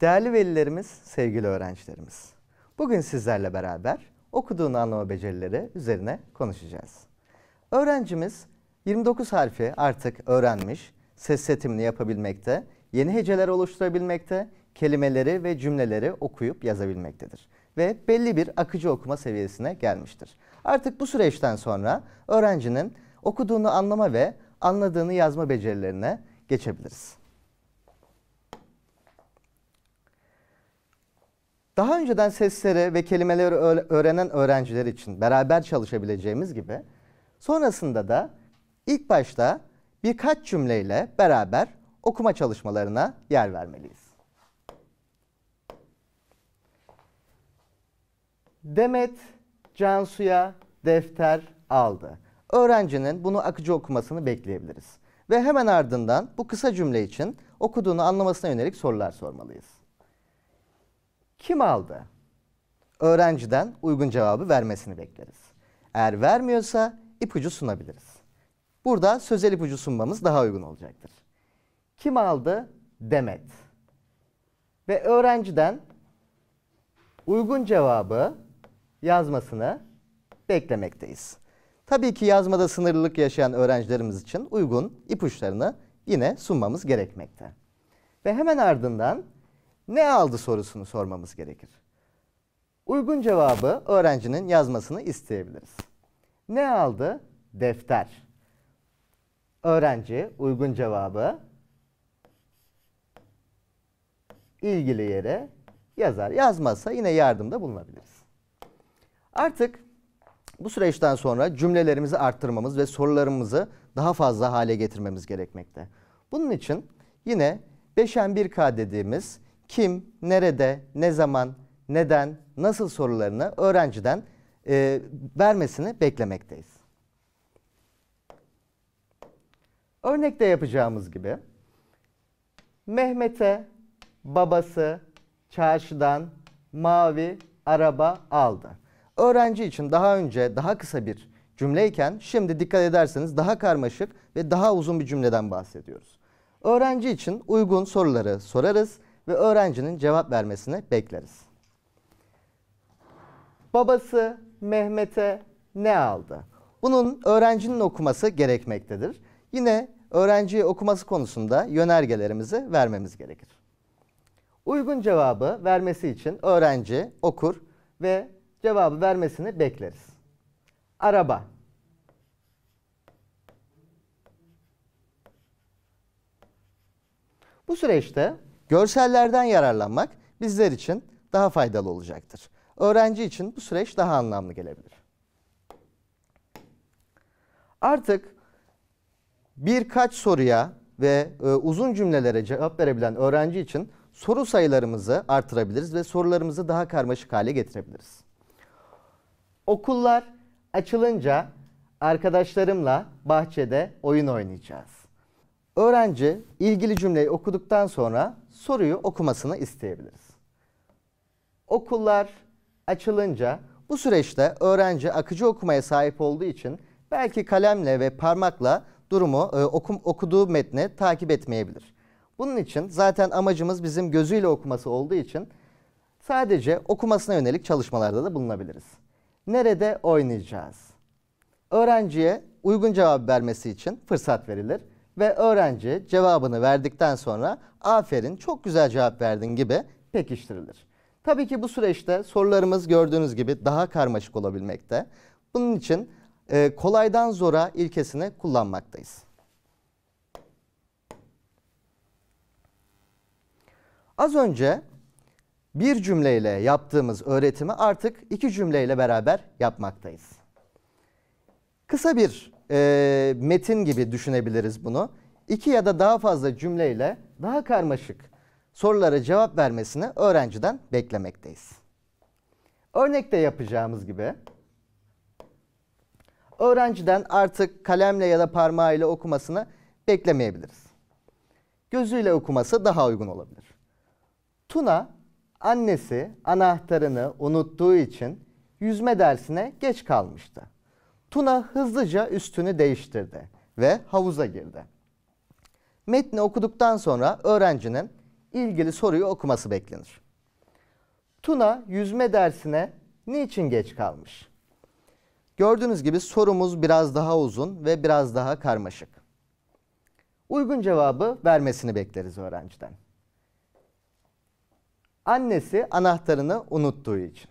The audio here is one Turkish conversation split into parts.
Değerli velilerimiz, sevgili öğrencilerimiz. Bugün sizlerle beraber okuduğunu anlama becerileri üzerine konuşacağız. Öğrencimiz 29 harfi artık öğrenmiş, ses setimini yapabilmekte, yeni heceler oluşturabilmekte, kelimeleri ve cümleleri okuyup yazabilmektedir ve belli bir akıcı okuma seviyesine gelmiştir. Artık bu süreçten sonra öğrencinin okuduğunu anlama ve anladığını yazma becerilerine geçebiliriz. Daha önceden sesleri ve kelimeleri öğrenen öğrenciler için beraber çalışabileceğimiz gibi sonrasında da ilk başta birkaç cümleyle beraber okuma çalışmalarına yer vermeliyiz. Demet Cansu'ya defter aldı. Öğrencinin bunu akıcı okumasını bekleyebiliriz. Ve hemen ardından bu kısa cümle için okuduğunu anlamasına yönelik sorular sormalıyız kim aldı? Öğrenciden uygun cevabı vermesini bekleriz. Eğer vermiyorsa ipucu sunabiliriz. Burada sözel ipucu sunmamız daha uygun olacaktır. Kim aldı? Demet. Ve öğrenciden uygun cevabı yazmasını beklemekteyiz. Tabii ki yazmada sınırlılık yaşayan öğrencilerimiz için uygun ipuçlarını yine sunmamız gerekmekte. Ve hemen ardından ne aldı sorusunu sormamız gerekir. Uygun cevabı öğrencinin yazmasını isteyebiliriz. Ne aldı? Defter. Öğrenci uygun cevabı ilgili yere yazar. Yazmazsa yine yardımda bulunabiliriz. Artık bu süreçten sonra cümlelerimizi arttırmamız ve sorularımızı daha fazla hale getirmemiz gerekmekte. Bunun için yine 5N1K dediğimiz kim, nerede, ne zaman, neden, nasıl sorularını öğrenciden e, vermesini beklemekteyiz. Örnekte yapacağımız gibi Mehmet'e babası çarşıdan mavi araba aldı. Öğrenci için daha önce daha kısa bir cümleyken şimdi dikkat ederseniz daha karmaşık ve daha uzun bir cümleden bahsediyoruz. Öğrenci için uygun soruları sorarız ve öğrencinin cevap vermesini bekleriz. Babası Mehmet'e ne aldı? Bunun öğrencinin okuması gerekmektedir. Yine öğrenciye okuması konusunda yönergelerimizi vermemiz gerekir. Uygun cevabı vermesi için öğrenci okur ve cevabı vermesini bekleriz. Araba. Bu süreçte Görsellerden yararlanmak bizler için daha faydalı olacaktır. Öğrenci için bu süreç daha anlamlı gelebilir. Artık birkaç soruya ve e, uzun cümlelere cevap verebilen öğrenci için soru sayılarımızı artırabiliriz ve sorularımızı daha karmaşık hale getirebiliriz. Okullar açılınca arkadaşlarımla bahçede oyun oynayacağız. Öğrenci ilgili cümleyi okuduktan sonra soruyu okumasını isteyebiliriz. Okullar açılınca bu süreçte öğrenci akıcı okumaya sahip olduğu için belki kalemle ve parmakla durumu e, okum, okuduğu metni takip etmeyebilir. Bunun için zaten amacımız bizim gözüyle okuması olduğu için sadece okumasına yönelik çalışmalarda da bulunabiliriz. Nerede oynayacağız? Öğrenciye uygun cevap vermesi için fırsat verilir ve öğrenci cevabını verdikten sonra aferin çok güzel cevap verdin gibi pekiştirilir. Tabii ki bu süreçte sorularımız gördüğünüz gibi daha karmaşık olabilmekte. Bunun için e, kolaydan zora ilkesini kullanmaktayız. Az önce bir cümleyle yaptığımız öğretimi artık iki cümleyle beraber yapmaktayız. Kısa bir e, metin gibi düşünebiliriz bunu. İki ya da daha fazla cümleyle daha karmaşık sorulara cevap vermesini öğrenciden beklemekteyiz. Örnekte yapacağımız gibi öğrenciden artık kalemle ya da parmağıyla okumasını beklemeyebiliriz. Gözüyle okuması daha uygun olabilir. Tuna annesi anahtarını unuttuğu için yüzme dersine geç kalmıştı. Tuna hızlıca üstünü değiştirdi ve havuza girdi. Metni okuduktan sonra öğrencinin ilgili soruyu okuması beklenir. Tuna yüzme dersine niçin geç kalmış? Gördüğünüz gibi sorumuz biraz daha uzun ve biraz daha karmaşık. Uygun cevabı vermesini bekleriz öğrenciden. Annesi anahtarını unuttuğu için.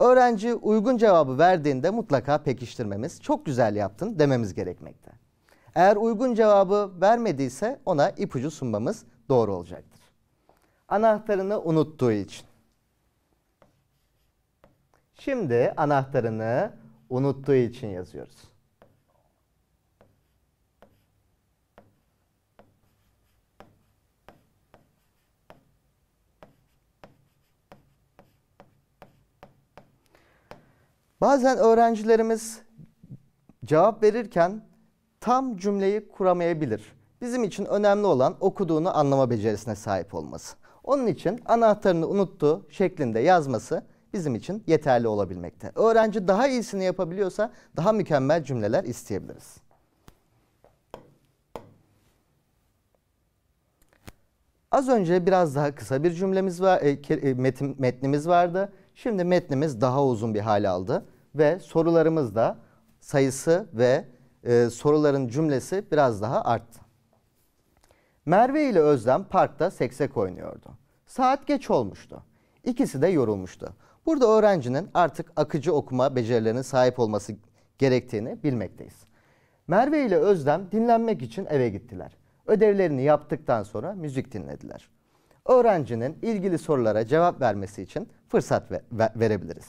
Öğrenci uygun cevabı verdiğinde mutlaka pekiştirmemiz, çok güzel yaptın dememiz gerekmekte. Eğer uygun cevabı vermediyse ona ipucu sunmamız doğru olacaktır. Anahtarını unuttuğu için. Şimdi anahtarını unuttuğu için yazıyoruz. Bazen öğrencilerimiz cevap verirken tam cümleyi kuramayabilir. Bizim için önemli olan okuduğunu anlama becerisine sahip olması. Onun için anahtarını unuttu şeklinde yazması bizim için yeterli olabilmekte. Öğrenci daha iyisini yapabiliyorsa daha mükemmel cümleler isteyebiliriz. Az önce biraz daha kısa bir cümlemiz var, e, e metin, metnimiz vardı. Şimdi metnimiz daha uzun bir hale aldı ve sorularımız da sayısı ve e, soruların cümlesi biraz daha arttı. Merve ile Özlem parkta seksek oynuyordu. Saat geç olmuştu. İkisi de yorulmuştu. Burada öğrencinin artık akıcı okuma becerilerine sahip olması gerektiğini bilmekteyiz. Merve ile Özlem dinlenmek için eve gittiler. Ödevlerini yaptıktan sonra müzik dinlediler öğrencinin ilgili sorulara cevap vermesi için fırsat ve, ve, verebiliriz.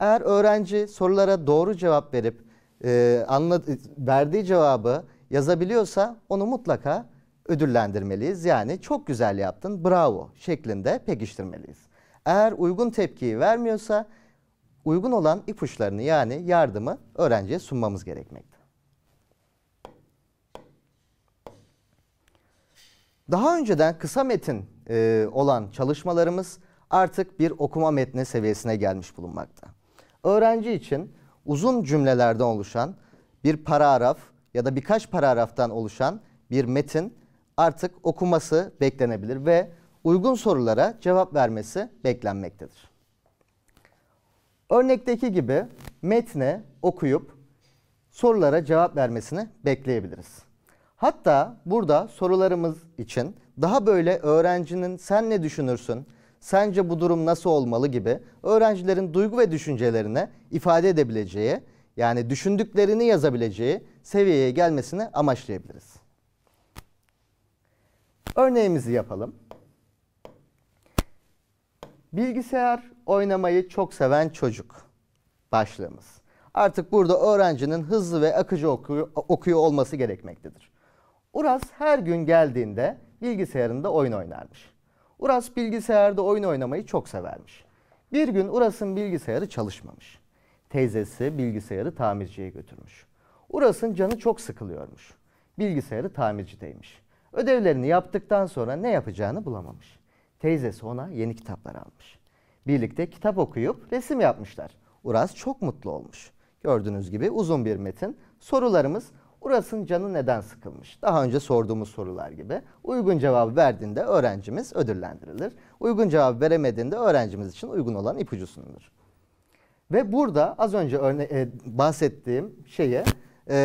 Eğer öğrenci sorulara doğru cevap verip e, anla, verdiği cevabı yazabiliyorsa onu mutlaka ödüllendirmeliyiz. Yani çok güzel yaptın, bravo şeklinde pekiştirmeliyiz. Eğer uygun tepkiyi vermiyorsa uygun olan ipuçlarını yani yardımı öğrenciye sunmamız gerekmektedir. Daha önceden kısa metin e, olan çalışmalarımız artık bir okuma metni seviyesine gelmiş bulunmakta. Öğrenci için uzun cümlelerden oluşan bir paragraf ya da birkaç paragraftan oluşan bir metin artık okuması beklenebilir ve uygun sorulara cevap vermesi beklenmektedir. Örnekteki gibi metne okuyup sorulara cevap vermesini bekleyebiliriz. Hatta burada sorularımız için daha böyle öğrencinin sen ne düşünürsün, sence bu durum nasıl olmalı gibi öğrencilerin duygu ve düşüncelerine ifade edebileceği yani düşündüklerini yazabileceği seviyeye gelmesini amaçlayabiliriz. Örneğimizi yapalım. Bilgisayar oynamayı çok seven çocuk başlığımız. Artık burada öğrencinin hızlı ve akıcı okuyor, okuyor olması gerekmektedir. Uras her gün geldiğinde bilgisayarında oyun oynarmış. Uras bilgisayarda oyun oynamayı çok severmiş. Bir gün Uras'ın bilgisayarı çalışmamış. Teyzesi bilgisayarı tamirciye götürmüş. Uras'ın canı çok sıkılıyormuş. Bilgisayarı tamircideymiş. Ödevlerini yaptıktan sonra ne yapacağını bulamamış. Teyzesi ona yeni kitaplar almış. Birlikte kitap okuyup resim yapmışlar. Uras çok mutlu olmuş. Gördüğünüz gibi uzun bir metin. Sorularımız Uras'ın canı neden sıkılmış? Daha önce sorduğumuz sorular gibi. Uygun cevabı verdiğinde öğrencimiz ödüllendirilir. Uygun cevabı veremediğinde öğrencimiz için uygun olan ipucu sunulur. Ve burada az önce örne- e, bahsettiğim şeyi e,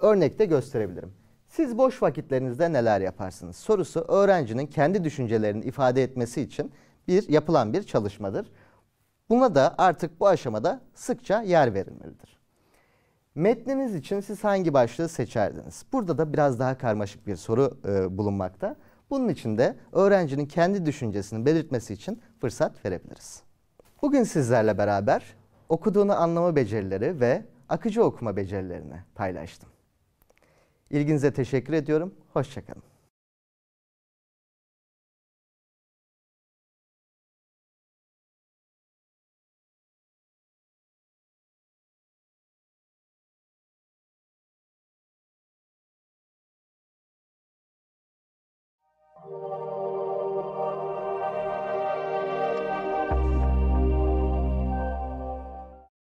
örnekte gösterebilirim. Siz boş vakitlerinizde neler yaparsınız sorusu öğrencinin kendi düşüncelerini ifade etmesi için bir yapılan bir çalışmadır. Buna da artık bu aşamada sıkça yer verilmelidir. Metniniz için siz hangi başlığı seçerdiniz? Burada da biraz daha karmaşık bir soru e, bulunmakta. Bunun için de öğrencinin kendi düşüncesini belirtmesi için fırsat verebiliriz. Bugün sizlerle beraber okuduğunu anlama becerileri ve akıcı okuma becerilerini paylaştım. İlginize teşekkür ediyorum. Hoşçakalın. Música